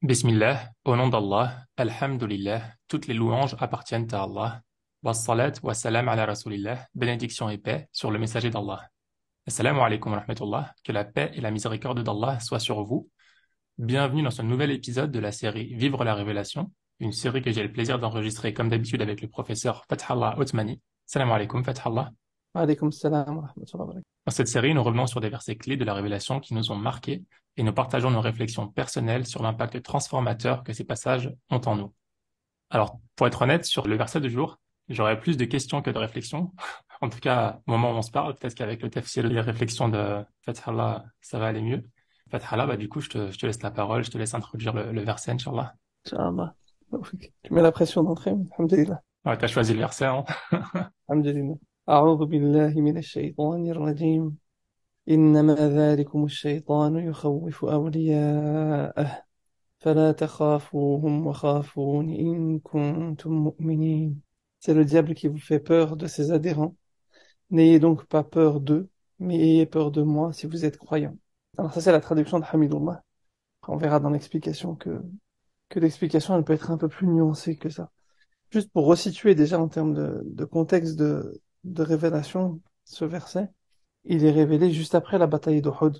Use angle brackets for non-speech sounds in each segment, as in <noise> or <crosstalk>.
Bismillah, au nom d'Allah, Alhamdulillah, toutes les louanges appartiennent à Allah. salat wa salam ala rasulillah, bénédiction et paix sur le messager d'Allah. Assalamu alaikum wa rahmatullah, que la paix et la miséricorde d'Allah soient sur vous. Bienvenue dans ce nouvel épisode de la série Vivre la révélation, une série que j'ai le plaisir d'enregistrer comme d'habitude avec le professeur Fathallah Othmani. Assalamu alaikum Fathallah. Dans cette série, nous revenons sur des versets clés de la révélation qui nous ont marqués et nous partageons nos réflexions personnelles sur l'impact transformateur que ces passages ont en nous. Alors, pour être honnête, sur le verset du jour, j'aurais plus de questions que de réflexions. <laughs> en tout cas, au moment où on se parle, peut-être qu'avec le tafsir les réflexions de Fathallah, ça va aller mieux. Fathallah, bah, du coup, je te, laisse la parole, je te laisse introduire le, verset, Inch'Allah. Inch'Allah. <laughs> Tu mets la pression d'entrée, Alhamdulillah. Ouais, t'as choisi le verset, hein. <laughs> C'est le diable qui vous fait peur de ses adhérents. N'ayez donc pas peur d'eux, mais ayez peur de moi si vous êtes croyant. Alors ça c'est la traduction de Hamidullah. On verra dans l'explication que, que l'explication elle peut être un peu plus nuancée que ça. Juste pour resituer déjà en termes de, de contexte de, de révélation, ce verset, il est révélé juste après la bataille d'Uhud,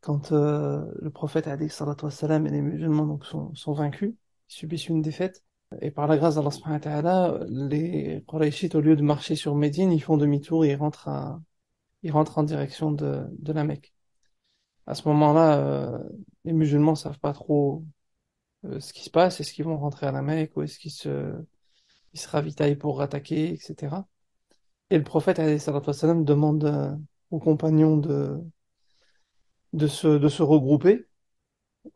quand euh, le prophète a Ali salam et les musulmans sont, sont vaincus, subissent une défaite, et par la grâce d'Allah subhanahu wa les Quraishites, au lieu de marcher sur Médine, ils font demi-tour et ils rentrent, à, rentrent en direction de, la Mecque. À ce moment-là, euh, les musulmans savent pas trop euh, ce qui se passe, est-ce qu'ils vont rentrer à la Mecque, ou est-ce qu'ils se, ils se ravitaillent pour attaquer, etc. Et le prophète demande euh, aux compagnons de, de, se, de se regrouper.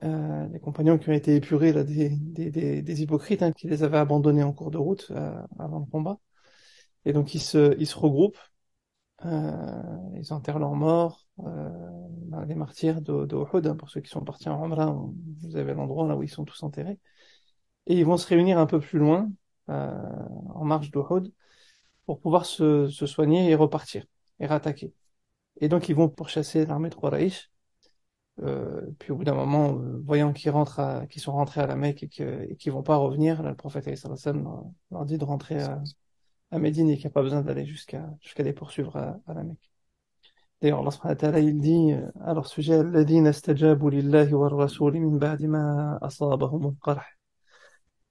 Euh, les compagnons qui ont été épurés là, des, des, des, hypocrites hein, qui les avaient abandonnés en cours de route euh, avant le combat. Et donc ils se, ils se regroupent, euh, ils enterrent leurs morts, euh, les martyrs de, hein, pour ceux qui sont partis en Ramra, vous avez l'endroit là où ils sont tous enterrés. Et ils vont se réunir un peu plus loin, en marge d'Uhud, pour pouvoir se, se, soigner et repartir et rattaquer. Et donc ils vont pourchasser l'armée de Quraysh. Euh, puis au bout d'un moment, euh, voyant qu'ils rentrent, à, qu'ils sont rentrés à la Mecque et, que, et qu'ils vont pas revenir, là, le prophète leur, leur dit de rentrer à, à Médine et qu'il n'y a pas besoin d'aller jusqu'à jusqu'à les poursuivre à, à la Mecque. D'ailleurs, Allah subhanahu il dit euh, à leur sujet, « din astajabu lillahi wa rasuli min ba'dima asabahum qarh »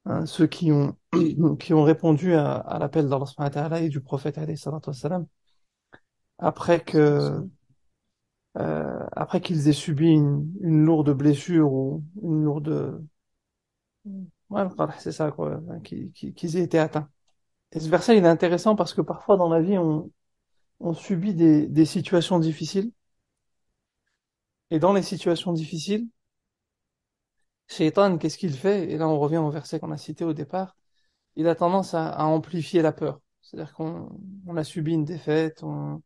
Hein, ceux qui ont, <clears throat> qui ont répondu à, à l'appel d'Allah et du prophète après que euh, après qu'ils aient subi une, une, lourde blessure ou une lourde ouais, c'est ça quoi hein, qu'ils aient été atteints et ce verset il est intéressant parce que parfois dans la vie on, on subit des, des situations difficiles et dans les situations difficiles Shaitan, qu'est-ce qu'il fait Et là, on revient au verset qu'on a cité au départ. Il a tendance à, amplifier la peur. C'est-à-dire qu'on on a subi une défaite, on,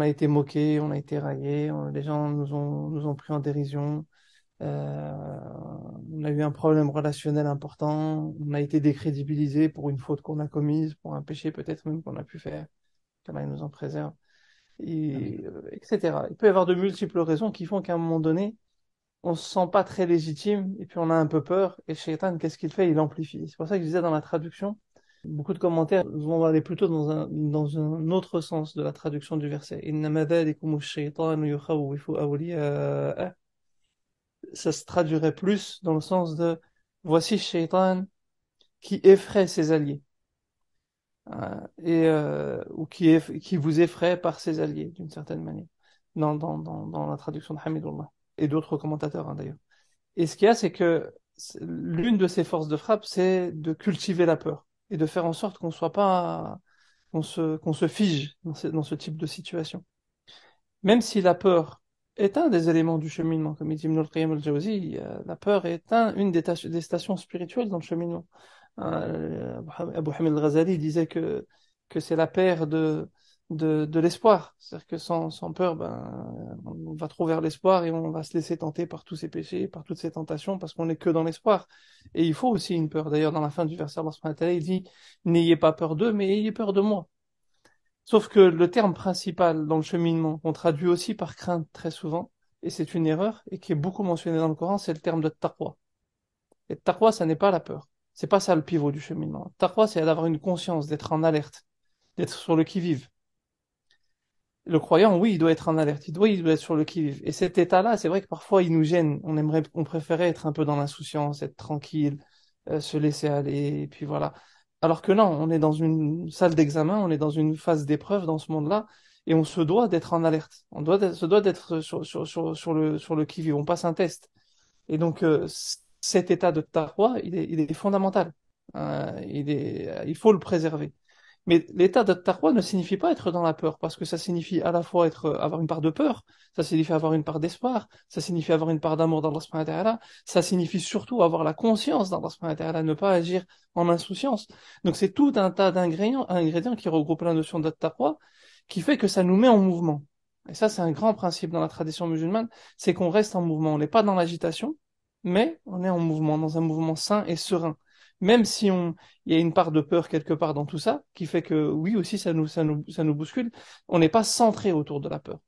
a été moqué, on a été raillé, les gens nous ont, nous ont pris en dérision, euh, on a eu un problème relationnel important, on a été décrédibilisé pour une faute qu'on a commise, pour un péché peut-être même qu'on a pu faire. Il nous en préserve. Et, ah euh, etc. Il peut y avoir de multiples raisons qui font qu'à un moment donné, on se sent pas très légitime et puis on a un peu peur. Et Shaitan, qu'est-ce qu'il fait Il amplifie. C'est pour ça que je disais dans la traduction, beaucoup de commentaires vont aller plutôt dans un, dans un autre sens de la traduction du verset. Ça se traduirait plus dans le sens de voici Shaitan qui effraie ses alliés. Euh, et euh, ou qui, qui vous effraie par ses alliés d'une certaine manière dans, dans, dans, dans la traduction de Hamidullah et d'autres commentateurs hein, d'ailleurs. Et ce qu'il y a, c'est que l'une de ses forces de frappe, c'est de cultiver la peur et de faire en sorte qu'on soit pas, qu'on se, qu'on se fige dans ce, dans ce, type de situation. Même si la peur est un des éléments du cheminement, comme dit Ibn al la peur est un, une des, des, stations spirituelles dans le cheminement. Euh, Abu Hamid al-Ghazali disait que, que c'est la paire de, de, l'espoir. C'est-à-dire que sans, peur, ben, on va trop vers l'espoir et on va se laisser tenter par tous ces péchés, par toutes ces tentations, parce qu'on n'est que dans l'espoir. Et il faut aussi une peur. D'ailleurs, dans la fin du verset, matin, il dit « N'ayez pas peur d'eux, mais ayez peur de moi ». Sauf que le terme principal dans le cheminement, qu'on traduit aussi par crainte très souvent, et c'est une erreur, et qui est beaucoup mentionné dans le Coran, c'est le terme de taqwa. Et taqwa, ça n'est pas la peur. C'est pas ça le pivot du cheminement. Taqwa, c'est d'avoir une conscience, d'être en alerte, d'être sur le qui-vive le croyant, oui, il doit être en alerte, il doit, être sur le qui-vive. Et cet état-là, c'est vrai que parfois, il nous gêne. On aimerait, on préférait être un peu dans l'insouciance, être tranquille, euh, se laisser aller, et puis voilà. Alors que non, on est dans une salle d'examen, on est dans une phase d'épreuve dans ce monde-là, et on se doit d'être en alerte. On doit se doit d'être sur, le, qui-vive. On passe un test. Et donc, euh, cet état de ta il est, il est fondamental. Euh, il faut le préserver. Mais l'état de ne signifie pas être dans la peur, parce que ça signifie à la fois être, euh, avoir une part de peur, ça signifie avoir une part d'espoir, ça signifie avoir une part d'amour dans subhanahu ça signifie surtout avoir la conscience dans subhanahu ne pas agir en insouciance. Donc c'est tout un tas d'ingrédients, ingrédients qui regroupent la notion qui fait que ça nous met en mouvement. Et ça, c'est un grand principe dans la tradition musulmane, c'est qu'on reste en mouvement. On n'est pas dans l'agitation, mais on est en mouvement, dans un mouvement sain et serein même si on, il y a une part de peur quelque part dans tout ça, qui fait que oui aussi ça nous, ça nous, ça nous bouscule, on n'est pas centré autour de la peur.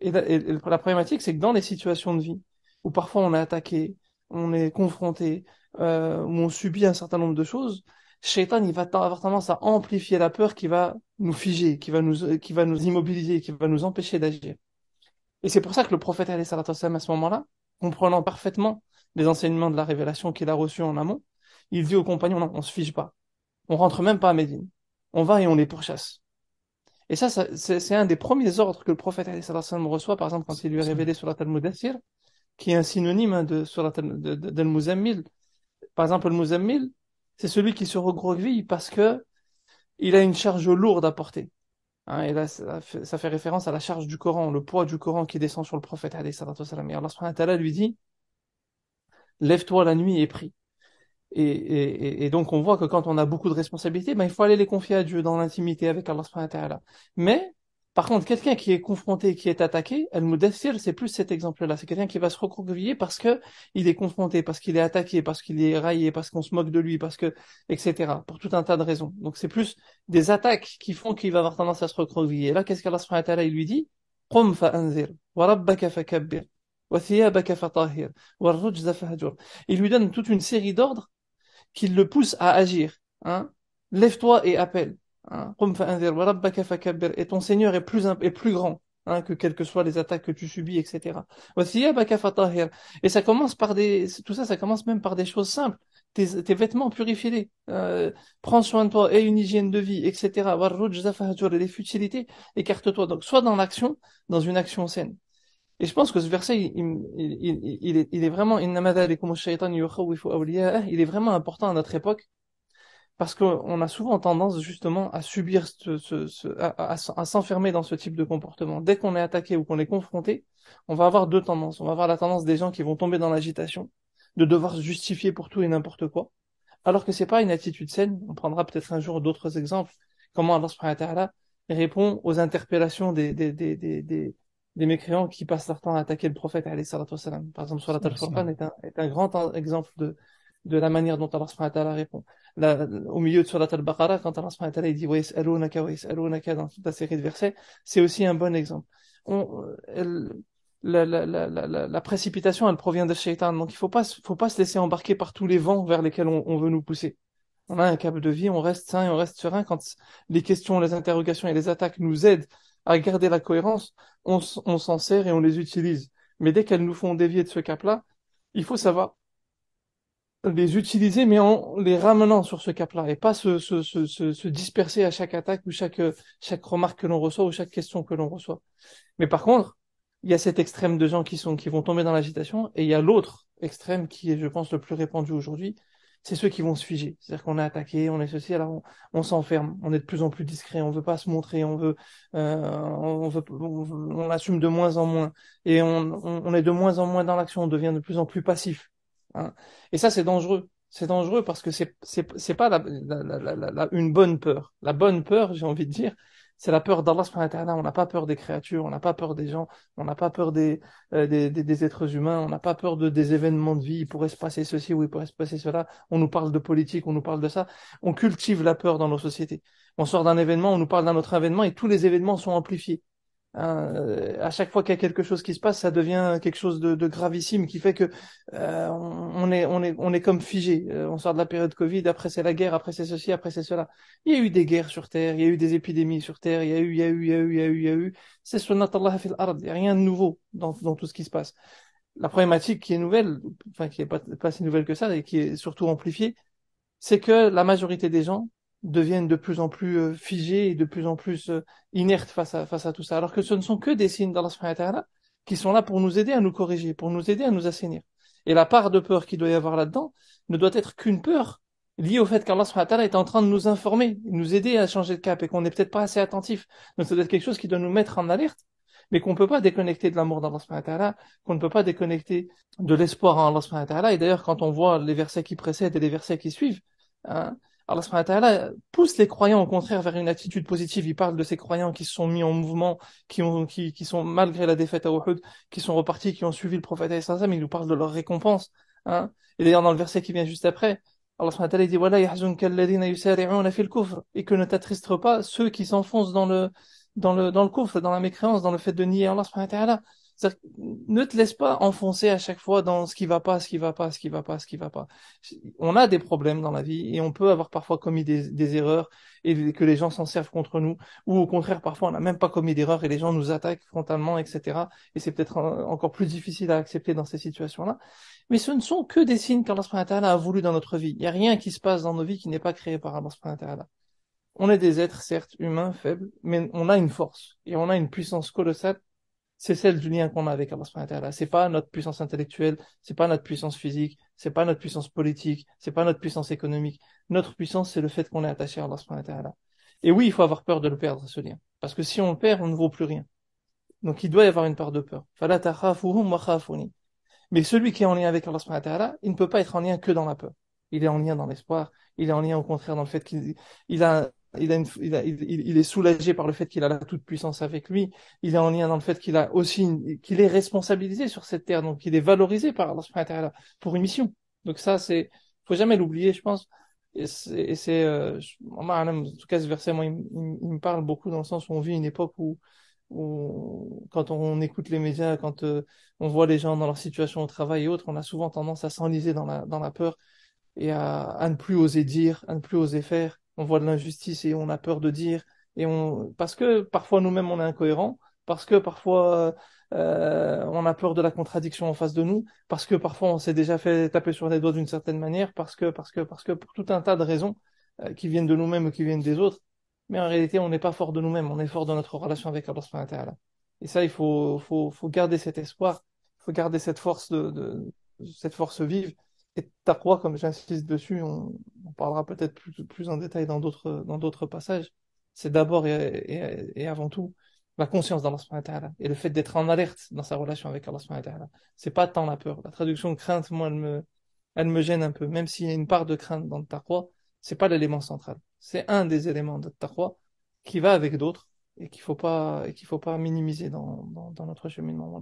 Et la, problématique, c'est que dans les situations de vie, où parfois on est attaqué, on est confronté, euh, où on subit un certain nombre de choses, Shaitan, il va avoir tendance à amplifier la peur qui va nous figer, qui va nous, qui va nous immobiliser, qui va nous empêcher d'agir. Et c'est pour ça que le prophète, à ce moment-là, comprenant parfaitement les enseignements de la révélation qu'il a reçus en amont, il dit aux compagnons, non, on se fige pas. On rentre même pas à Médine. On va et on les pourchasse. Et ça, c'est un des premiers ordres que le prophète reçoit, par exemple, quand il lui est révélé sur la Talmudassir, qui est un synonyme hein, de, sur la de, de, Par exemple, le Muzammil, c'est celui qui se recroqueville parce que il a une charge lourde à porter. Hein, et là, ça fait, référence à la charge du Coran, le poids du Coran qui descend sur le prophète. Et Allah lui dit Lève-toi la nuit et prie. Et, et, et, donc on voit que quand on a beaucoup de responsabilités, ben il faut aller les confier à Dieu dans l'intimité avec Allah Mais par contre, quelqu'un qui est confronté, qui est attaqué, al mudassir c'est plus cet exemple-là. C'est quelqu'un qui va se recroqueviller parce que il est confronté, parce qu'il est attaqué, parce qu'il est raillé, parce qu'on se moque de lui, parce que etc. Pour tout un tas de raisons. Donc c'est plus des attaques qui font qu'il va avoir tendance à se recroqueviller. Là, qu'est-ce qu'Allah lui dit Il lui donne toute une série d'ordres qu'il le pousse à agir. Hein. Lève-toi et appelle. Hein. Et ton Seigneur est plus, plus grand. Hein, que quelles que soient les attaques que tu subis, etc. Et ça commence par des, tout ça, ça commence même par des choses simples. Tes, vêtements, purifiés, euh, prends soin de toi, aie une hygiène de vie, etc. Les futilités, écarte-toi. Donc, soit dans l'action, dans une action saine. Et je pense que ce verset, il, il, il, est, il est, vraiment, il est vraiment important à notre époque, parce qu'on a souvent tendance justement à subir, ce, à, s'enfermer dans ce type de comportement. Dès qu'on est attaqué ou qu'on est confronté, on va avoir deux tendances. On va avoir la tendance des gens qui vont tomber dans l'agitation, de devoir se justifier pour tout et n'importe quoi, alors que c'est pas une attitude saine. On prendra peut-être un jour d'autres exemples. Comment Allah subhanahu wa ta'ala répond aux interpellations des, des, des mécréants qui passent leur temps à attaquer le prophète, alayhi salam. Par exemple, Surat al-Furqan est un, est un grand exemple de, de la manière dont Allah subhanahu wa ta'ala répond. au milieu de Surat al-Baqarah, quand Allah subhanahu wa ta'ala dit wa yis'alunaka wa yis'alunaka dans toute la série de versets, c'est aussi un bon exemple. On, elle, la, la, la, la, précipitation, elle provient de Shaitan, donc il faut pas, faut pas se laisser embarquer par tous les vents vers lesquels on, on veut nous pousser. On a un câble de vie, on reste sain et on reste serein quand les questions, les interrogations et les attaques nous aident à garder la cohérence, on, s'en sert et on les utilise. Mais dès qu'elles nous font dévier de ce cap-là, il faut savoir les utiliser, mais en les ramenant sur ce cap-là, et pas se, se, disperser à chaque attaque ou chaque, chaque remarque que l'on reçoit ou chaque question que l'on reçoit. Mais par contre, il y a cet extrême de gens qui, sont, qui vont tomber dans l'agitation, et il y a l'autre extrême qui est, je pense, le plus répandu aujourd'hui, c'est ceux qui vont se figer. C'est-à-dire qu'on est attaqué, on est ceci, alors on, s'enferme, on est de plus en plus discret, on veut pas se montrer, on veut, euh, on, veut on, assume de moins en moins, et on, on est de moins en moins dans l'action, on devient de plus en plus passif. Hein. Et ça, c'est dangereux. C'est dangereux parce que c'est c'est pas la, la, la, la, une bonne peur. La bonne peur, j'ai envie de dire, c'est la peur d'Allah On n'a pas peur des créatures, on n'a pas peur des gens, on n'a pas peur euh, des, des, êtres humains, on n'a pas peur de, des événements de vie. Il pourrait se passer ceci ou il pourrait se passer cela. On nous parle de politique, on nous parle de ça. On cultive la peur dans nos sociétés. On sort d'un événement, on nous parle d'un autre événement et tous les événements sont amplifiés. Euh, à chaque fois qu'il y a quelque chose qui se passe, ça devient quelque chose de, de gravissime qui fait que euh, on, est on est on est comme figé. Euh, on sort de la période Covid, après c'est la guerre, après c'est ceci, après c'est cela. Il y a eu des guerres sur terre, il y a eu des épidémies sur terre, il y a eu il y a eu il y a eu il y a eu il y a eu. C'est sunnat Allah fil ard. Il n'y a rien de nouveau dans dans tout ce qui se passe. La problématique qui est nouvelle, enfin qui n'est pas pas si nouvelle que ça et qui est surtout amplifiée, c'est que la majorité des gens deviennent de plus en plus euh, figés et de plus en plus euh, inertes face à, face à tout ça. Alors que ce ne sont que des signes d'Allah qui sont là pour nous aider à nous corriger, pour nous aider à nous assainir. Et la part de peur qu'il doit y avoir là-dedans ne doit être qu'une peur liée au fait qu'Allah est en train de nous informer, nous aider à changer de cap et qu'on n'est peut-être pas assez attentif. Donc ça doit être quelque chose qui doit nous mettre en alerte, mais qu'on ne peut pas déconnecter de l'amour d'Allah qu'on ne peut pas déconnecter de l'espoir en Allah Et d'ailleurs, quand on voit les versets qui précèdent et les versets qui suivent, hein, Allah ta'ala pousse les croyants au contraire vers une attitude positive. Il parle de ces croyants qui se sont mis en mouvement, qui, ont, qui, qui sont malgré la défaite à Uhud, qui sont repartis, qui ont suivi le prophète mais il nous parle de leur récompense. Hein. Et d'ailleurs dans le verset qui vient juste après, Allah ta'ala dit voilà et que ne t'attristent pas ceux qui s'enfoncent dans le dans le dans le kufr, dans la mécréance, dans le fait de nier Allah ta'ala ne te laisse pas enfoncer à chaque fois dans ce qui va pas, ce qui va pas, ce qui va pas, ce qui va pas. On a des problèmes dans la vie et on peut avoir parfois commis des, erreurs et que les gens s'en servent contre nous, ou au contraire parfois on n'a même pas commis d'erreurs et les gens nous attaquent frontalement, etc. Et c'est peut-être encore plus difficile à accepter dans ces situations-là. Mais ce ne sont que des signes qu'Allah a voulu dans notre vie. Il n'y a rien qui se passe dans nos vies qui n'est pas créé par Allah. On est des êtres certes humains, faibles, mais on a une force et on a une puissance colossale c'est celle du lien qu'on a avec Allah subhanahu C'est pas notre puissance intellectuelle, c'est pas notre puissance physique, c'est pas notre puissance politique, c'est pas notre puissance économique. Notre puissance, c'est le fait qu'on est attaché à Allah subhanahu Et oui, il faut avoir peur de le perdre, ce lien. Parce que si on le perd, on ne vaut plus rien. Donc il doit y avoir une part de peur. Mais celui qui est en lien avec Allah subhanahu il ne peut pas être en lien que dans la peur. Il est en lien dans l'espoir, il est en lien au contraire dans le fait qu'il a il, est soulagé par le fait qu'il a la toute puissance avec lui. Il est en lien dans le fait qu'il a aussi qu'il est responsabilisé sur cette terre, donc il est valorisé par intérieur pour une mission. Donc ça, c'est faut jamais l'oublier, je pense. Et c'est, euh, en tout cas, ce verset, moi, il, me parle beaucoup dans le sens où on vit une époque où, quand on écoute les médias, quand euh, on voit les gens dans leur situation au travail et autres, on a souvent tendance à s'enliser dans la, dans la peur et à, à ne plus oser dire, à ne plus oser faire on voit de l'injustice et on a peur de dire, et on, parce que parfois nous-mêmes on est incohérents, parce que parfois euh, on a peur de la contradiction en face de nous, parce que parfois on s'est déjà fait taper sur les doigts d'une certaine manière, parce que, parce que, parce que, pour tout un tas de raisons euh, qui viennent de nous-mêmes ou qui viennent des autres. Mais en réalité, on n'est pas fort de nous-mêmes, on est fort dans notre relation avec Allah subhanahu Et ça, il faut, faut, faut garder cet espoir, il faut garder cette force de cette force vive et taqwa, comme j'insiste dessus, on, parlera peut-être plus, en détail dans d'autres, passages, c'est d'abord et, avant tout la conscience d'Allah et le fait d'être en alerte dans sa relation avec Allah subhanahu C'est pas tant la peur. La traduction crainte, moi, elle me, gêne un peu. Même s'il y a une part de crainte dans le taqwa, c'est pas l'élément central. C'est un des éléments de taqwa qui va avec d'autres et qu'il faut pas, faut pas minimiser dans, dans notre cheminement.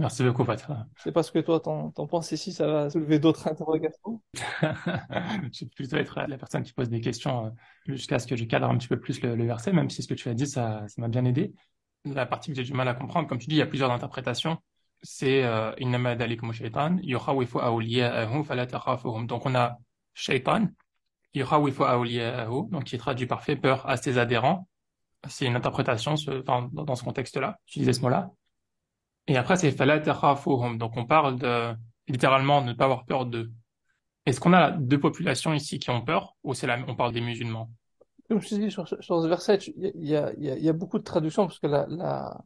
Merci beaucoup, Patrick. Je sais pas ce que toi t'en, penses ici, ça va soulever d'autres interrogations. <laughs> je vais plutôt être la personne qui pose des questions euh, jusqu'à ce que je cadre un petit peu plus le, verset, même si ce que tu as dit, ça, ça m'a bien aidé. La partie que j'ai du mal à comprendre, comme tu dis, il y a plusieurs interprétations. C'est euh, Donc on a shaitan, donc qui traduit parfait « peur à ses adhérents. C'est une interprétation dans ce contexte-là, tu disais ce mot-là. Et après, c'est Falatarafohom. Donc, on parle de, littéralement, ne pas avoir peur d'eux. Est-ce qu'on a deux populations ici qui ont peur, ou c'est la, on parle des musulmans? Comme je te dis, sur, ce verset, il y, y, y a, beaucoup de traductions, parce que la, la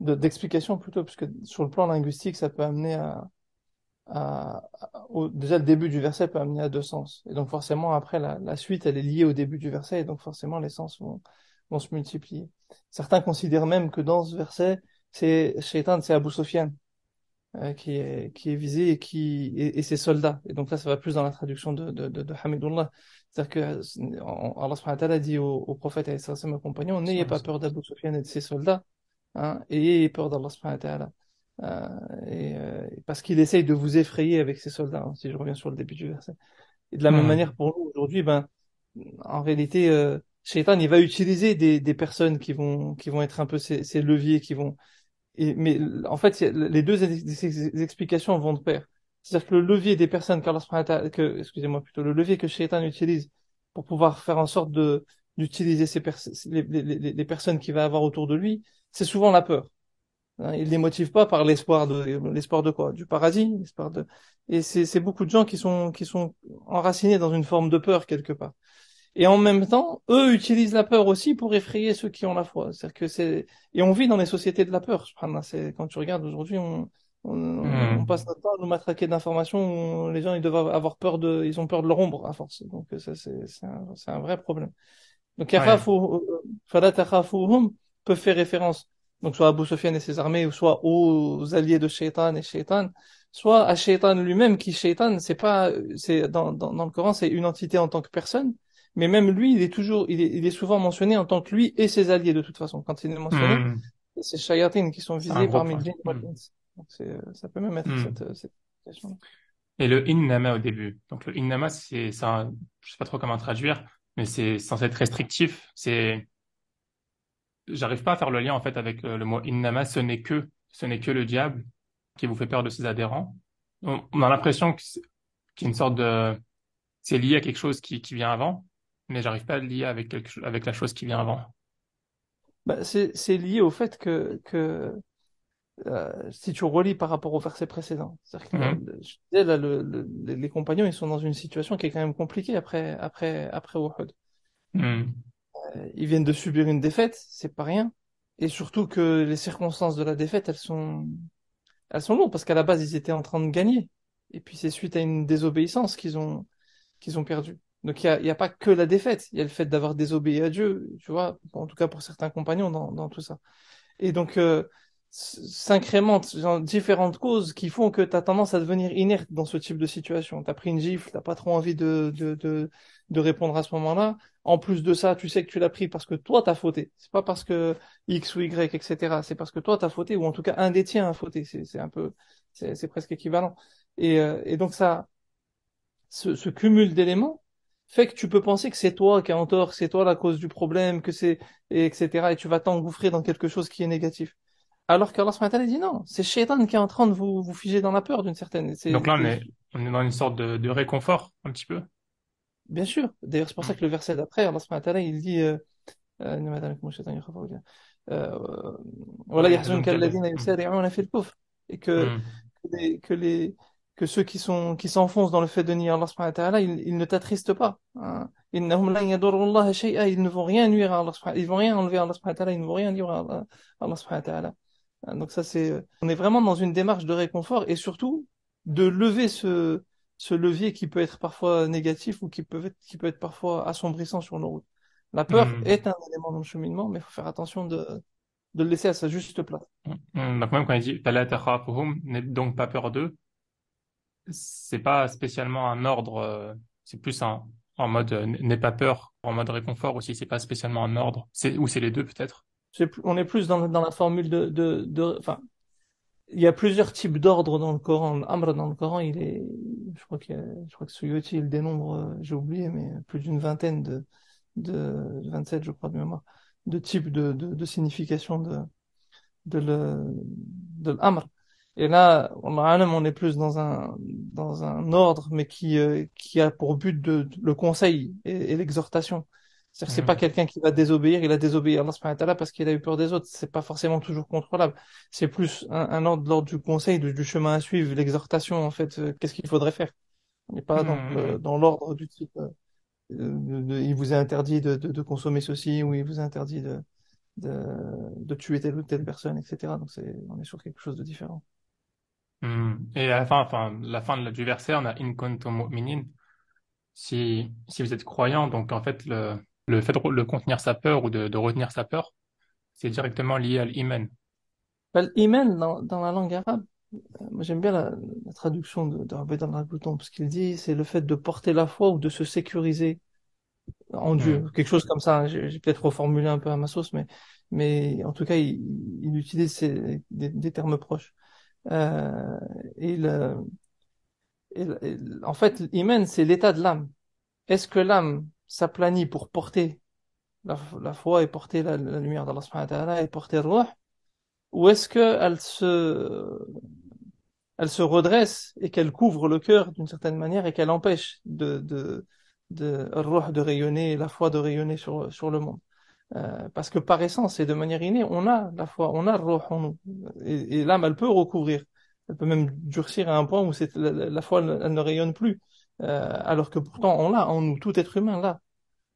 d'explications plutôt, parce que sur le plan linguistique, ça peut amener à, à, au, déjà le début du verset peut amener à deux sens. Et donc forcément, après, la, la suite, elle est liée au début du verset, et donc forcément, les sens vont, vont se multiplier. Certains considèrent même que dans ce verset, c'est Shaitan, c'est Abu euh, qui, est, qui est visé et, qui, et, ses soldats. Et donc là, ça va plus dans la traduction de, de, de, de Hamidullah. C'est-à-dire que Allah subhanahu wa ta'ala dit au, prophète et à ses compagnons, n'ayez pas peur d'Abu Sufyan et de ses soldats, hein, ayez peur d'Allah subhanahu ta'ala. Euh, et, euh, parce qu'il essaye de vous effrayer avec ses soldats, hein, si je reviens sur le début du verset. Et de la même manière, pour nous, aujourd'hui, ben, en réalité, euh, Shaitan, il va utiliser des, des personnes qui vont, qui vont être un peu ces ses leviers, qui vont, et, mais en fait, les deux explications vont de pair. C'est-à-dire que le levier des personnes, que, excusez-moi plutôt, le levier que Shaitan utilise pour pouvoir faire en sorte de, d'utiliser ces personnes, les, les, les, personnes qu'il va avoir autour de lui, c'est souvent la peur. Hein, il les motive pas par l'espoir de l'espoir de quoi Du paradis, l'espoir de et c'est beaucoup de gens qui sont qui sont enracinés dans une forme de peur quelque part. Et en même temps, eux utilisent la peur aussi pour effrayer ceux qui ont la foi. C'est-à-dire que c'est et on vit dans des sociétés de la peur. Hein, c'est quand tu regardes aujourd'hui, on... On... Hmm. on, passe notre temps à nous matraquer d'informations. où Les gens ils doivent avoir peur de, ils ont peur de leur ombre à force. Donc euh, ça c'est c'est un... un, vrai problème. Donc Yafafu, ouais. Euh, peut faire référence donc soit à Abu et ses armées, ou soit aux alliés de Shaitan et Shaitan, soit à Shaitan lui-même, qui Shaitan, c'est pas, c'est dans, dans, dans, le Coran, c'est une entité en tant que personne, mais même lui, il est toujours, il est, il est, souvent mentionné en tant que lui et ses alliés de toute façon. Quand il est mentionné, hmm. c'est Shayatin qui sont visés parmi les hmm. euh, ça peut même être hmm. cette, euh, cette question. Et le innama au début. Donc le innama, c'est ça, je sais pas trop comment traduire, mais c'est censé être restrictif. C'est, j'arrive pas à faire le lien en fait avec euh, le mot innama. Ce n'est que, ce n'est que le diable qui vous fait peur de ses adhérents. On, on a l'impression que qu'il y a une sorte de, c'est lié à quelque chose qui, qui vient avant, mais j'arrive pas à le lier avec, avec la chose qui vient avant. Bah, c'est lié au fait que, que euh, si tu relis par rapport au verset précédent, cest que mhm. euh, le, les compagnons ils sont dans une situation qui est quand même compliquée après après après mhm. euh, ils viennent de subir une défaite, c'est pas rien, et surtout que les circonstances de la défaite elles sont elles sont lourdes parce qu'à la base ils étaient en train de gagner, et puis c'est suite à une désobéissance qu'ils ont qu'ils ont perdu. Donc il n'y a, a, pas que la défaite, il y a le fait d'avoir désobéi à Dieu, tu vois, en tout cas pour certains compagnons dans, dans tout ça. Et donc euh, s'incrémentent différentes causes qui font que tu as tendance à devenir inerte dans ce type de situation. Tu as pris une gifle, tu pas trop envie de, de, de, de répondre à ce moment-là. En plus de ça, tu sais que tu l'as pris parce que toi, tu as fauté. C'est pas parce que X ou Y, etc. C'est parce que toi, tu as fauté, ou en tout cas un des tiens a fauté. C'est un peu, c'est presque équivalent. Et, euh, et donc ça, ce cumul d'éléments fait que tu peux penser que c'est toi qui as en tort, que c'est toi la cause du problème, que c'est et etc. Et tu vas t'engouffrer dans quelque chose qui est négatif. Alors qu'Allah subhanahu dit non, c'est Shaitan qui est en train de vous, vous figer dans la peur d'une certaine. Donc là, on est, on est dans une sorte de, réconfort, un petit peu. Bien sûr. D'ailleurs, c'est pour ça que le verset d'après, Allah subhanahu il dit euh, euh et que, hmm. que les, que ceux qui sont qui s'enfoncent dans le fait de nier Allah subhanahu wa ta'ala, ils, ne t'attristent pas. Hein. Ils ne vont rien nuire à Allah ils vont rien enlever à Allah subhanahu wa ils ne vont rien dire à Allah, subhanahu wa ta'ala. Hein, donc ça c'est on est vraiment dans une démarche de réconfort et surtout de lever ce ce levier qui peut être parfois négatif ou qui peut être qui peut être parfois assombrissant sur nos routes. La peur hmm. est un élément dans le cheminement, mais il faut faire attention de de le laisser à sa juste place. Hmm. Hmm. Donc même quand il dit donc pas peur d'eux, c'est pas spécialement un ordre, euh, c'est plus un en mode euh, n'aie pas peur, en mode réconfort aussi, c'est pas spécialement un ordre, c'est ou c'est les deux peut-être. on est plus dans, la formule de, de, de enfin, il y a plusieurs types d'ordres dans le Coran. L'amr dans le Coran, il est, je crois qu'il je crois que Suyuti, il dénombre, euh, j'ai oublié, mais plus d'une vingtaine de, de, 27, je crois, de mémoire, de types de, de, de signification de, de l'amr. Et là, on on est plus dans un dans un ordre, mais qui euh, qui a pour but de, le conseil et, l'exhortation. C'est-à-dire que c'est pas mhm. quelqu'un qui va désobéir, il a désobéi à Allah parce qu'il a eu peur des autres. C'est pas forcément toujours contrôlable. C'est plus un, un ordre du conseil, du, chemin à suivre, l'exhortation en fait. Euh, qu'est-ce qu'il faudrait faire On n'est pas dans, mhm. dans l'ordre du type euh, il vous est interdit de, de, consommer ceci ou il vous est interdit de, de, de tuer telle ou telle personne, etc. Donc c'est on est sur quelque chose de différent. Mm. Et à la fin, enfin, la fin de, du verset, on a in Si, si vous êtes croyant, donc en fait, le, le fait de, contenir sa peur ou de, retenir sa peur, c'est directement lié à l'imen. Bah, L'imène, dans, la langue arabe, euh, moi j'aime bien la, traduction de, de Rabbi Bouton, parce qu'il dit c'est le fait de porter la foi ou de se sécuriser en mm. Dieu, quelque chose comme ça. Hein. J'ai peut-être reformulé un peu à ma sauce, mais, mais en tout cas, il, il utilise des, termes proches. Euh, en fait, l'hymen c'est l'état de l'âme. Est-ce que l'âme s'aplanit pour porter la, foi et porter la, lumière d'Allah l'espace et porter le roi Ou est-ce qu'elle se, elle se redresse et qu'elle couvre le cœur d'une certaine manière et qu'elle empêche de, de, de, de rayonner, la foi de rayonner sur, sur le monde euh, parce que par essence et de manière innée, on a la foi, on a le en nous. Et, l'âme, elle peut recouvrir. Elle peut même durcir à un point où la, foi, elle, ne rayonne plus. Euh, alors que pourtant, on l'a en nous, tout être humain l'a.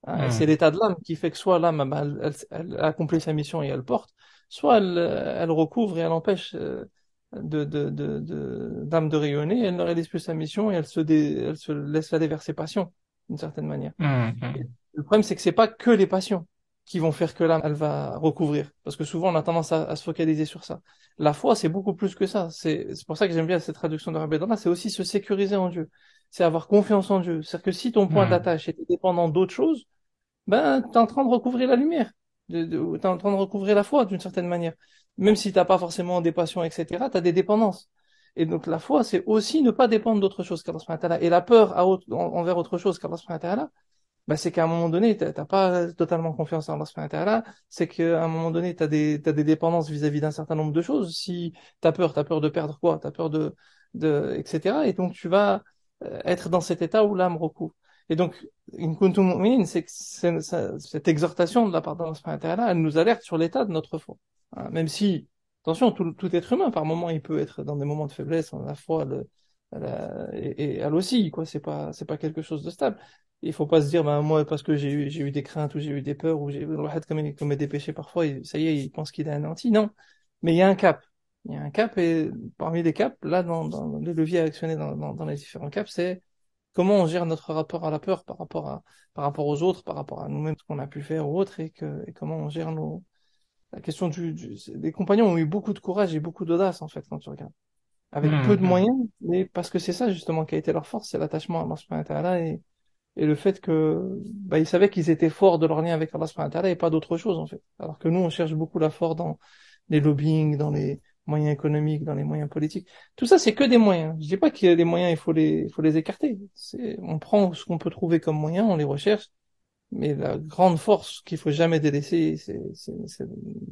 Hein, c'est l'état de l'âme qui fait que soit l'âme, bah, elle, elle, accomplit sa mission et elle porte, soit elle, euh, recouvre et elle empêche euh, de, de, de, d'âme de rayonner, elle ne réalise plus sa mission et elle se, elle se laisse la déverser passion, d'une certaine manière. Hum, hum. Le problème, c'est que c'est pas que les passions qui vont faire que l'âme, elle va recouvrir. Parce que souvent, on a tendance à, se focaliser sur ça. La foi, c'est beaucoup plus que ça. C'est pour ça que j'aime bien cette traduction de Rabbi c'est aussi se sécuriser en Dieu. C'est avoir confiance en Dieu. C'est-à-dire que si ton point hmm. d'attache est dépendant d'autre chose, ben, t'es en train de recouvrir la lumière. De, t'es en train de recouvrir la foi, d'une certaine manière. Même si t'as pas forcément des passions, etc., t'as des dépendances. Et donc, la foi, c'est aussi ne pas dépendre d'autre chose qu'Allah Et la peur à autre, envers autre chose qu'Allah bah, c'est qu'à un moment donné, tu n'as pas totalement confiance en là c'est qu'à un moment donné, tu as, des dépendances vis-à-vis d'un certain nombre de choses. Si tu as peur, tu as peur de perdre quoi Tu as peur de, de... etc. Et donc, tu vas euh, être dans cet état où l'âme recouvre. Et donc, cette exhortation de la part intérieur-là, elle nous alerte sur l'état de notre foi. Hein. Même si, attention, tout, être humain, par moment, il peut être dans des moments de faiblesse, la foi, la, et, et, elle aussi, quoi. C'est pas, c'est pas quelque chose de stable il faut pas se dire ben moi parce que j'ai eu j'ai eu des craintes ou j'ai eu des peurs ou j'ai comme il commet des péchés parfois ça y est il pense qu'il est anti non mais il y a un cap il y a un cap et parmi les caps là dans, dans leviers leviers à actionner dans, dans, les différents caps c'est comment on gère notre rapport à la peur par rapport à par rapport aux autres par rapport à nous-mêmes ce qu'on a pu faire ou autre et que et comment on gère nos la question du, du compagnons ont eu beaucoup de courage et beaucoup d'audace en fait quand tu regardes avec hmm. peu de moyens mais parce que c'est ça justement qui a été leur force c'est l'attachement à Allah et et le fait que bah, ils savaient qu'ils étaient forts de leur lien avec Allah subhanahu et pas d'autre chose en fait. Alors que nous on cherche beaucoup la force dans les lobbying, dans les moyens économiques, dans les moyens politiques. Tout ça c'est que des moyens. Je dis pas qu'il y a des moyens, il faut les il faut les écarter. on prend ce qu'on peut trouver comme moyen, on les recherche. Mais la grande force qu'il faut jamais délaisser, c'est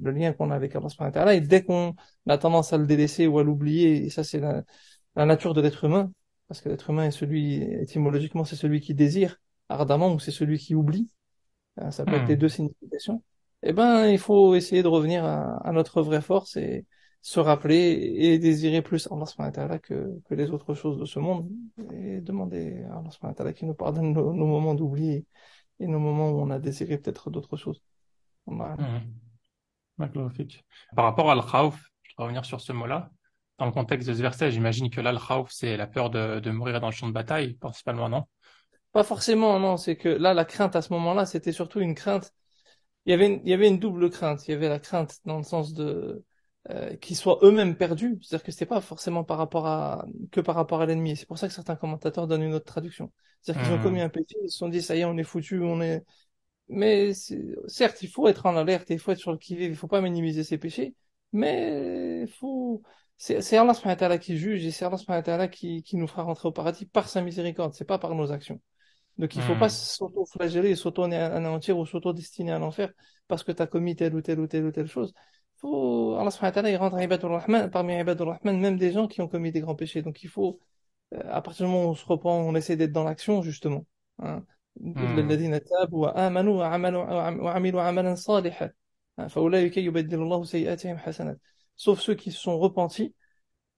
le lien qu'on a avec Allah subhanahu Et dès qu'on a tendance à le délaisser ou à l'oublier, et ça c'est la nature de l'être humain, parce que l'être humain est celui, étymologiquement, c'est celui qui désire ardemment ou c'est celui qui oublie. Euh, ça peut être hmm. les deux significations. Eh ben, il faut essayer de revenir à, notre vraie force et se rappeler et désirer plus Allah que, que les autres choses de ce monde et demander à Allah qui nous pardonne nos, moments d'oubli et nos moments où on a désiré peut-être d'autres choses. Hmm. Par rapport à l'Haouf, je vais revenir sur ce mot-là dans le contexte de ce verset, j'imagine que là, le khawf, c'est la peur de, de, mourir dans le champ de bataille, principalement, non Pas forcément, non. C'est que là, la crainte à ce moment-là, c'était surtout une crainte. Il y, avait une, il y avait une double crainte. Il y avait la crainte dans le sens de euh, qu'ils soient eux-mêmes perdus. C'est-à-dire que c'était pas forcément par rapport à que par rapport à l'ennemi. C'est pour ça que certains commentateurs donnent une autre traduction. C'est-à-dire qu'ils ont mmh. commis un péché, ils se sont dit ça y est, on est foutu, on est. Mais certes, il faut être en alerte, il faut être sur le qui-vive, il faut pas minimiser ses péchés, mais faut c'est Allah subhanahu wa ta'ala qui juge et c'est Allah subhanahu wa ta'ala qui, qui nous fera rentrer au paradis par sa miséricorde, c'est pas par nos actions. Donc il ne faut mmh. pas s'auto-flageller, sauto entier ou s'auto-destiner à l'enfer parce que tu as commis telle ou telle ou telle ou telle chose. Faut... Allah subhanahu wa ta'ala, il rentre Ibadur Rahman, parmi Ibadur Rahman, même des gens qui ont commis des grands péchés. Donc il faut, euh, à partir du moment où on se reprend, on essaie d'être dans l'action, justement. Hein sauf ceux qui se sont repentis,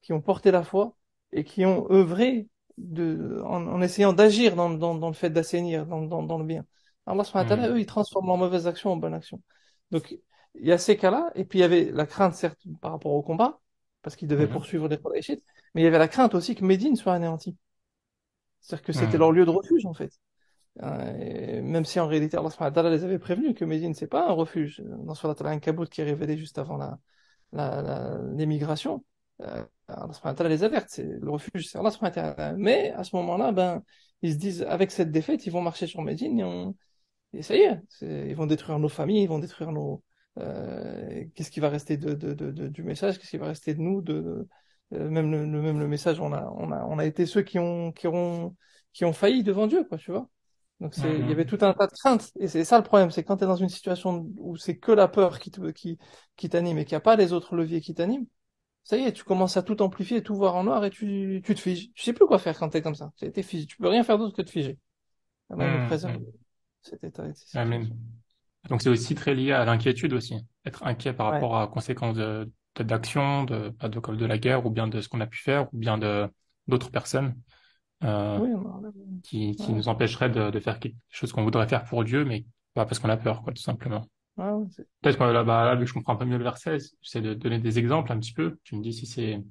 qui ont porté la foi et qui ont œuvré en, essayant d'agir dans, le fait d'assainir, dans, le bien. Alors, subhanahu hmm. eux, ils transforment leurs mauvaises actions en bonne action Donc, il y a ces cas-là, et puis il y avait la crainte, certes, par rapport au combat, parce qu'ils devaient hmm. poursuivre les Quraishites, mais il y avait la crainte aussi que Médine soit anéantie. C'est-à-dire que c'était hmm. leur lieu de refuge, en fait. Euh, même si en réalité, Allah les avait prévenus que Médine, c'est pas un refuge. Dans cas-là, un Kaboud qui est révélé juste avant la, l'émigration, euh, les avertit c'est le refuge, c'est Allah Mais à ce moment-là, ben, ils se disent, avec cette défaite, ils vont marcher sur Médine et, on... et ça y est, ils vont détruire nos familles, ils vont détruire nos... Euh, qu'est-ce qui va rester de, de, de, du message, qu'est-ce qui va rester de nous, de, euh, même, le, même le message, on a, on, a, on a été ceux qui ont, qui, ont, qui ont failli devant Dieu, quoi, tu vois. Donc c'est, il y mhm. avait tout un tas de craintes. Et c'est ça le problème, c'est quand tu es dans une situation où c'est que la peur qui, qui, qui t'anime et qu'il n'y a pas les autres leviers qui t'animent, ça y est, tu commences à tout amplifier, tout voir en noir et tu, tu te figes. Tu sais plus quoi faire quand t'es comme ça. T'es figé. Tu peux rien faire d'autre que te figer. Mhm. Mhm. c'était, Donc c'est aussi très lié à l'inquiétude aussi. Être inquiet par rapport à conséquences de, de, d'action, de, de, de la guerre ou bien de ce qu'on a pu faire ou bien de, d'autres personnes. Euh, qui, qui nous empêcherait de, de, faire quelque chose qu'on voudrait faire pour Dieu, mais pas parce qu'on a peur, quoi, tout simplement. Ah ouais, Peut-être que là, bah, là, vu que je comprends un peu mieux le verset, j'essaie de donner des exemples un petit peu. Tu me dis si c'est.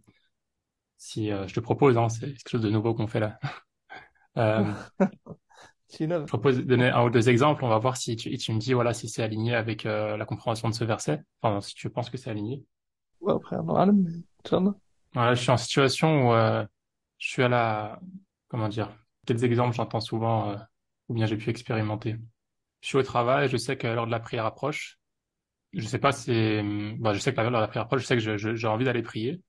Si euh, je te propose, hein, c'est quelque chose de nouveau qu'on fait là. <laughs> euh, <laughs> je propose de donner un ou deux exemples, on va voir si tu, tu me dis voilà, si c'est aligné avec euh, la compréhension de ce verset, enfin, si tu penses que c'est aligné. Ouais, après, voilà, je suis en situation où je suis à la comment dire, quels exemples j'entends souvent euh, ou bien j'ai pu expérimenter. Je suis au travail, je sais que lors de la prière approche. Je sais pas si, hum, bah, je sais que valeur de la prière approche, je sais que j'ai envie d'aller prier,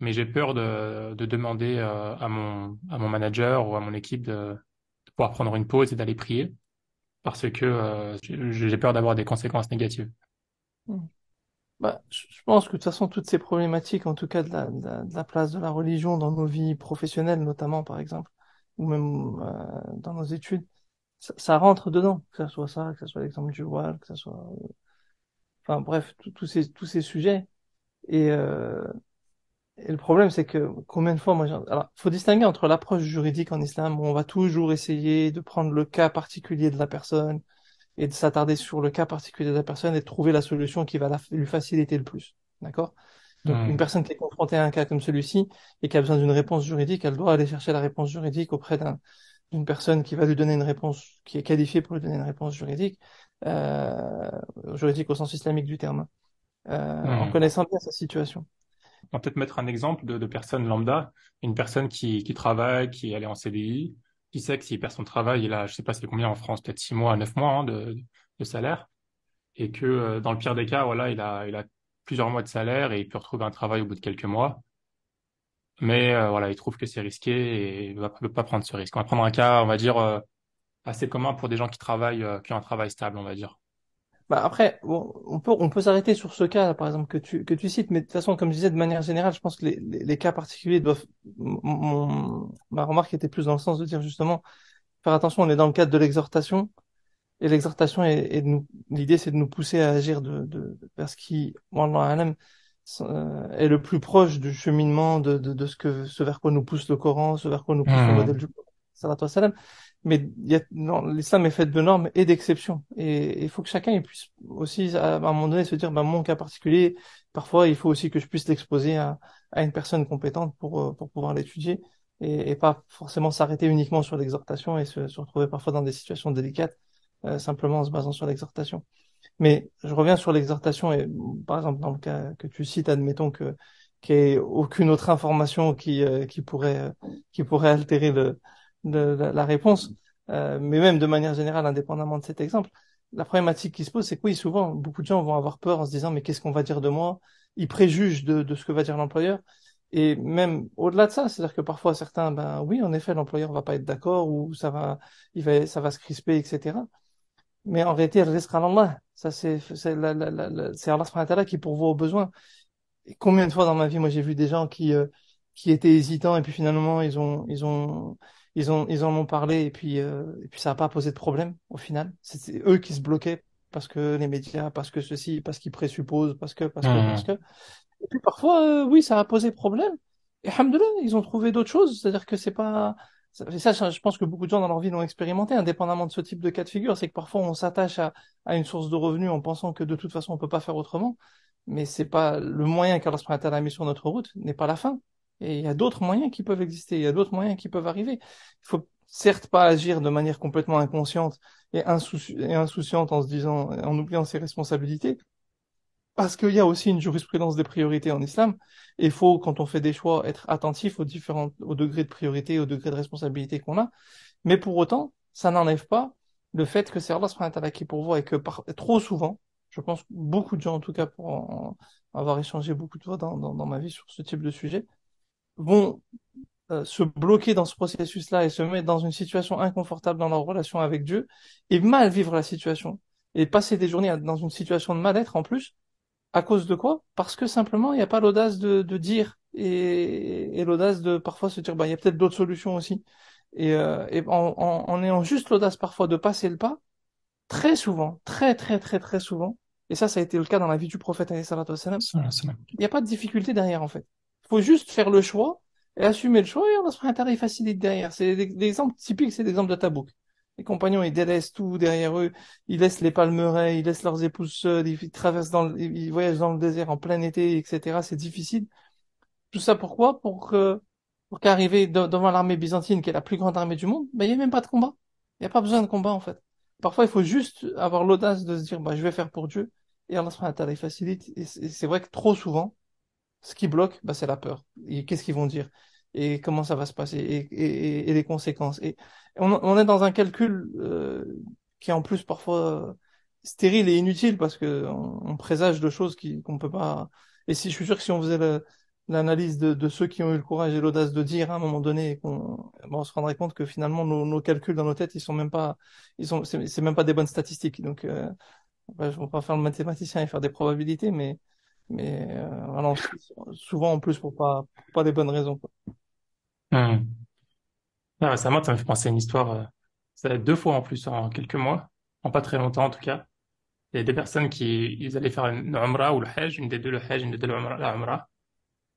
mais j'ai peur de, demander euh, à mon à mon manager ou à mon équipe de, pouvoir prendre une pause et d'aller prier parce que euh, j'ai peur d'avoir des conséquences négatives. Mmh. Bah, je pense que de toute façon, toutes ces problématiques, en tout cas de la, de la, place de la religion dans nos vies professionnelles notamment, par exemple, ou même euh, dans nos études, ça, rentre dedans, que ça soit ça, que ce soit l'exemple du voile, que ça soit... Euh, enfin bref, tous ces, tous ces sujets. Et, euh, et le problème, c'est que combien de fois... Moi, Alors, faut distinguer entre l'approche juridique en islam, où on va toujours essayer de prendre le cas particulier de la personne, et de s'attarder sur le cas particulier de la personne et de trouver la solution qui va lui faciliter le plus. D'accord Donc, une personne qui est confrontée à un cas comme celui-ci et qui a besoin d'une réponse juridique, elle doit aller chercher la réponse juridique auprès d'une personne qui va lui donner une réponse, qui est qualifiée pour lui donner une réponse juridique, euh, juridique au sens islamique du terme, euh, en connaissant bien sa situation. On peut peut-être mettre un exemple de, personne lambda, une personne qui, qui travaille, qui est allée en CDI, il sait que s'il perd son travail, il a, je sais pas c'est combien en France, peut-être six mois à neuf mois hein, de, salaire. Et que euh, dans le pire des cas, voilà, il a, plusieurs mois de salaire et il peut retrouver un travail au bout de quelques mois. Mais euh, voilà, il trouve que c'est risqué et il ne peut pas prendre ce risque. On va prendre un cas, on va dire, euh, assez commun pour des gens qui travaillent, qui ont un travail stable, on va dire. Bah après, on peut on peut s'arrêter sur ce cas par exemple que tu que tu cites, mais de toute façon, comme je disais, de manière générale, je pense que les, les, cas particuliers doivent. ma remarque était plus dans le sens de dire justement faire attention. On est dans le cadre de l'exhortation et l'exhortation est, nous. L'idée, c'est de nous pousser à agir de, de, vers ce qui, euh, est le plus proche du cheminement de, de, de ce que ce vers quoi nous pousse le Coran, ce vers quoi nous pousse le mmh. modèle du Coran mais l'islam est fait de normes et d'exceptions. Et il faut que chacun puisse aussi, à, un moment donné, se dire, ben, mon cas particulier, parfois, il faut aussi que je puisse l'exposer à, à, une personne compétente pour, euh, pour pouvoir l'étudier et, pas forcément s'arrêter uniquement sur l'exhortation et se, se, retrouver parfois dans des situations délicates euh, simplement en se basant sur l'exhortation. Mais je reviens sur l'exhortation et par exemple dans le cas que tu cites, admettons que qu'il n'y ait aucune autre information qui, euh, qui pourrait qui pourrait altérer le, de, la réponse, euh, mais même de manière générale, indépendamment de cet exemple, la problématique qui se pose, c'est que oui, souvent, beaucoup de gens vont avoir peur en se disant, mais qu'est-ce qu'on va dire de moi Ils préjugent de, de, ce que va dire l'employeur. Et même au-delà de ça, c'est-à-dire que parfois certains, ben oui, en effet, l'employeur va pas être d'accord ou ça va, il va, ça va se crisper, etc. Mais en réalité, elle restera Allah. Ça, c'est, c'est, la, la, c'est qui pourvoit aux besoins. Et combien de fois dans ma vie, moi, j'ai vu des gens qui, euh, qui étaient hésitants et puis finalement, ils ont, ils ont, ils ont ils en ont parlé et puis euh, et puis ça n'a pas posé de problème au final. C'est eux qui se bloquaient parce que les médias, parce que ceci, parce qu'ils présupposent, parce que parce que parce mmh. que. Et puis parfois, euh, oui, ça a posé problème. Et hamdoulah, ils ont trouvé d'autres choses. C'est-à-dire que c'est pas et ça, je pense que beaucoup de gens dans leur vie l'ont expérimenté, indépendamment de ce type de cas de figure, c'est que parfois on s'attache à, à, une source de revenus en pensant que de toute façon on peut pas faire autrement, mais c'est pas le moyen qu'Allah a mis sur notre route n'est pas la fin, et il y a d'autres moyens qui peuvent exister, il y a d'autres moyens qui peuvent arriver. Il faut certes pas agir de manière complètement inconsciente et, insouciante en se disant, en oubliant ses responsabilités, parce qu'il y a aussi une jurisprudence des priorités en islam. Et il faut, quand on fait des choix, être attentif aux différents, aux degrés de priorité, aux degrés de responsabilité qu'on a. Mais pour autant, ça n'enlève pas le fait que c'est Allah subhanahu qui pourvoit et que par... trop souvent, je pense beaucoup de gens, en tout cas pour avoir échangé beaucoup de fois dans, dans, dans ma vie sur ce type de sujet, vont euh, se bloquer dans ce processus-là et se mettre dans une situation inconfortable dans leur relation avec Dieu et mal vivre la situation et passer des journées dans une situation de mal-être en plus. À cause de quoi Parce que simplement, il n'y a pas l'audace de, de, dire et, et l'audace de parfois se dire, bah, il y a peut-être d'autres solutions aussi. Et, euh, et en, en ayant juste l'audace parfois de passer le pas, très souvent, très très très très souvent, et ça, ça a été le cas dans la vie du prophète, il n'y a pas de difficulté derrière en fait faut juste faire le choix et assumer le choix et on se un tarif facilite derrière. C'est des l'exemple typiques, c'est l'exemple de Tabouk. Les compagnons, ils délaissent tout derrière eux, ils laissent les palmeraies, ils laissent leurs épouses seules, ils traversent dans ils voyagent dans le désert en plein été, etc. C'est difficile. Tout ça pourquoi Pour que pour qu'arriver devant l'armée byzantine, qui est la plus grande armée du monde, ben, il n'y a même pas de combat. Il n'y a pas besoin de combat, en fait. Parfois, il faut juste avoir l'audace de se dire, bah, je vais faire pour Dieu, et Allah un wa facilite. Et c'est vrai que trop souvent, ce qui bloque, bah, c'est la peur. Et qu'est-ce qu'ils vont dire Et comment ça va se passer Et, et, les conséquences. Et on, on, est dans un calcul euh, qui est en plus parfois euh, stérile et inutile parce que on, présage de choses qui qu'on peut pas. Et si je suis sûr que si on faisait l'analyse de, ceux qui ont eu le courage et l'audace de dire à un moment donné qu'on bah, on se rendrait compte que finalement nos, calculs dans nos têtes ils sont même pas ils sont c'est, même pas des bonnes statistiques donc euh, bah, je ne vais pas faire le mathématicien et faire des probabilités mais mais euh, souvent en plus pour pas pas des bonnes raisons. Quoi. Hmm. Ah, ça m'a fait penser à une histoire. Euh, ça deux fois en plus en quelques mois, en pas très longtemps en tout cas. Il y a des personnes qui ils allaient faire une omra ou le hajj, une des deux le hajj, une des deux la omra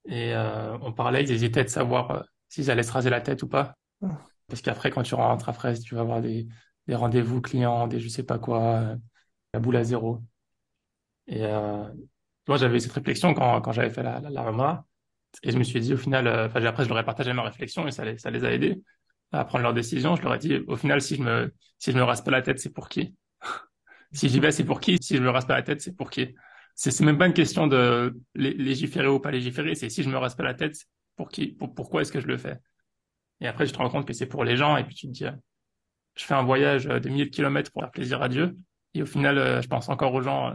Et euh, on parlait, ils hésitaient de savoir euh, s'ils allaient se raser la tête ou pas. Ah. Parce qu'après, quand tu rentres à après, tu vas avoir des, des rendez-vous clients, des je sais pas quoi, la boule à zéro. Et moi, j'avais eu cette réflexion quand, j'avais fait la, la, Et je me suis dit, au final, euh, enfin, après, je leur ai partagé ma réflexion et ça les, a aidés à prendre leurs décisions. Je leur ai dit, au final, si je me, si je me rase pas la tête, c'est pour qui? <laughs> si j'y vais, c'est pour qui? Si je me rase pas la tête, c'est pour qui? C'est, c'est même pas une question de légiférer ou pas légiférer. C'est si je me rase pas la tête, pour qui? pourquoi est-ce que je le fais? Et après, tu te rends compte que c'est pour les gens et puis tu te dis, euh, je fais un voyage euh, de milliers de kilomètres pour faire plaisir à Dieu. Et au final, je pense encore aux gens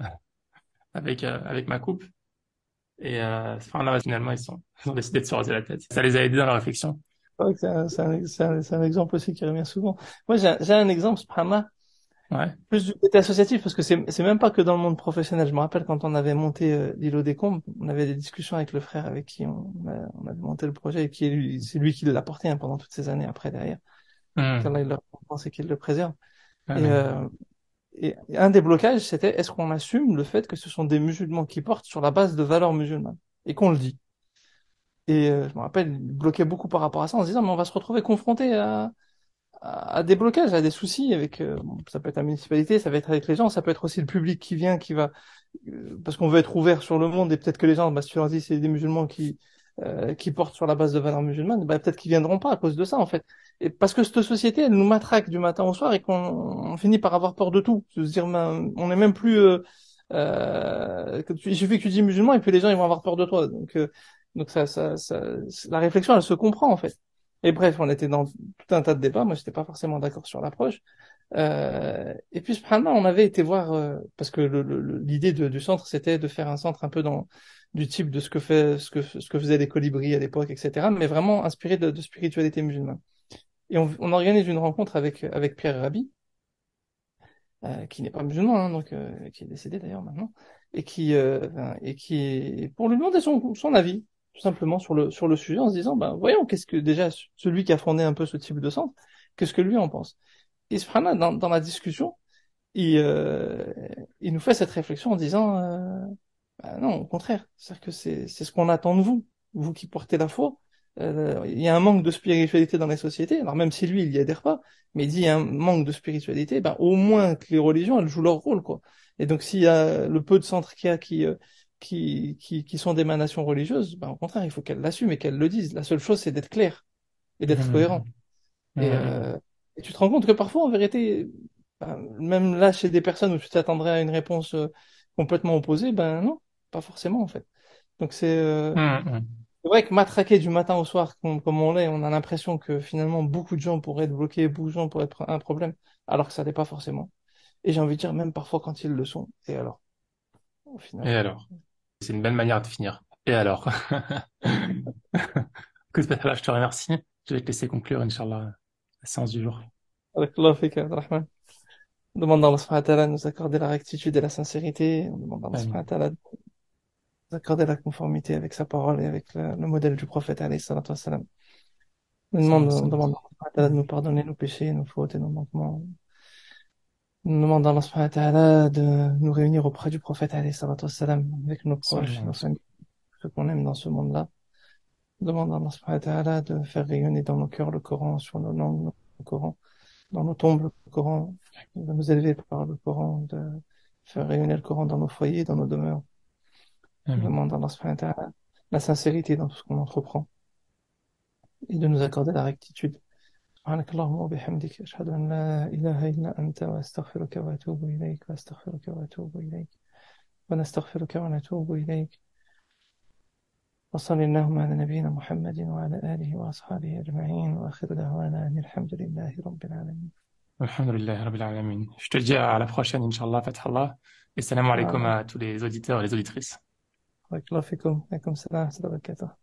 avec, euh, avec ma coupe. Et euh, là, bah, finalement, ils, sont, ils ont décidé de se raser la tête. Ça les a aidés dans la réflexion. c'est un, exemple aussi qui revient souvent. Moi, j'ai un exemple, Sprama, ouais. plus du côté associatif, parce que c'est même pas que dans le monde professionnel. Je me rappelle quand on avait monté euh, l'îlot des combes, on avait des discussions avec le frère avec qui on, on avait monté le projet et qui c'est lui qui l'a porté hein, pendant toutes ces années après derrière. Mmh. Il le pense qu'il le préserve. Ah et, et un des blocages, c'était est-ce qu'on assume le fait que ce sont des musulmans qui portent sur la base de valeurs musulmanes et qu'on le dit. Et euh, je me rappelle, bloquait beaucoup par rapport à ça en se disant mais on va se retrouver confronté à, à, des blocages, à des soucis avec euh, ça peut être la municipalité, ça peut être avec les gens, ça peut être aussi le public qui vient, qui va euh, parce qu'on veut être ouvert sur le monde et peut-être que les gens, bah, si tu leur c'est des musulmans qui euh, qui portent sur la base de valeurs musulmanes, bah, peut-être qu'ils viendront pas à cause de ça en fait. Et parce que cette société, elle nous matraque du matin au soir et qu'on finit par avoir peur de tout. Se dire, ben, on n'est même plus. Euh, euh il suffit que tu dis musulman et puis les gens ils vont avoir peur de toi. Donc, euh, donc ça, ça, ça, la réflexion elle se comprend en fait. Et bref, on était dans tout un tas de débats. Moi, j'étais pas forcément d'accord sur l'approche. Euh, et puis, subhanallah, on avait été voir parce que l'idée le, le, du centre, c'était de faire un centre un peu dans du type de ce que fait ce que faisaient les colibris à l'époque, etc. Mais vraiment inspiré de, spiritualité musulmane. Et on, on, organise une rencontre avec avec Pierre Rabhi, euh, qui n'est pas musulman, hein, donc euh, qui est décédé d'ailleurs maintenant, et qui euh, et qui pour lui demander son son avis tout simplement sur le sur le sujet en se disant ben voyons qu'est-ce que déjà celui qui a fondé un peu ce type de centre qu'est-ce que lui en pense et Sprana, dans dans la discussion il il nous fait cette réflexion en disant bah non, au contraire. cest que c'est ce qu'on attend de vous, vous qui portez la foi. Euh, il y a un manque de spiritualité dans les sociétés. Alors même si lui, il y adhère pas, mais il dit un manque de spiritualité, ben au moins que les religions, elles jouent leur rôle, quoi. Et donc s'il y a le peu de centres qu'il y a qui euh, qui, qui, qui, sont d'émanations religieuses, ben, bah, au contraire, il faut qu'elles l'assument et qu'elles le disent. La seule chose, c'est d'être clair et d'être mmh. cohérent. Mmh. Euh, et, tu te rends compte que parfois, en vérité, même là, chez des personnes où tu t'attendrais à une réponse complètement opposée, ben non, pas forcément, en fait. Donc euh, hum, hum. c'est vrai que matraquer du matin au soir comme, on l'est, on a l'impression que finalement beaucoup de gens pourraient être bloqués, beaucoup de gens pourraient être un problème, alors que ça n'est pas forcément. Et j'ai envie de dire même parfois quand ils le sont. Et alors au final, Et alors C'est une belle manière de finir. Et alors que <laughs> je te remercie. Je vais te laisser conclure, Inch'Allah, la séance du jour. Avec Rahman. demande à Allah nous accorder la rectitude et la sincérité. On demande à Allah accorder la conformité avec sa parole et avec le, modèle du prophète alayhi salatu wassalam. Nous demandons, à Allah de nous pardonner nos péchés, nos fautes et nos manquements. Nous demandons à Allah de nous réunir auprès du prophète alayhi salatu wassalam, avec nos proches, nos familles, ceux qu'on aime dans ce monde-là. Nous demandons à Allah de faire réunir dans nos cœurs le Coran, sur nos langues, le Coran, dans nos tombes, le Coran, de nous élever par le Coran, de faire rayonner le Coran dans nos foyers, dans nos demeures. Ah Demande la sincérité dans tout ce qu'on entreprend et de nous accorder la rectitude. Je te dis à la prochaine, Inch'Allah, Et salam à tous les auditeurs et les auditrices. like classical, like considerar seda kõike.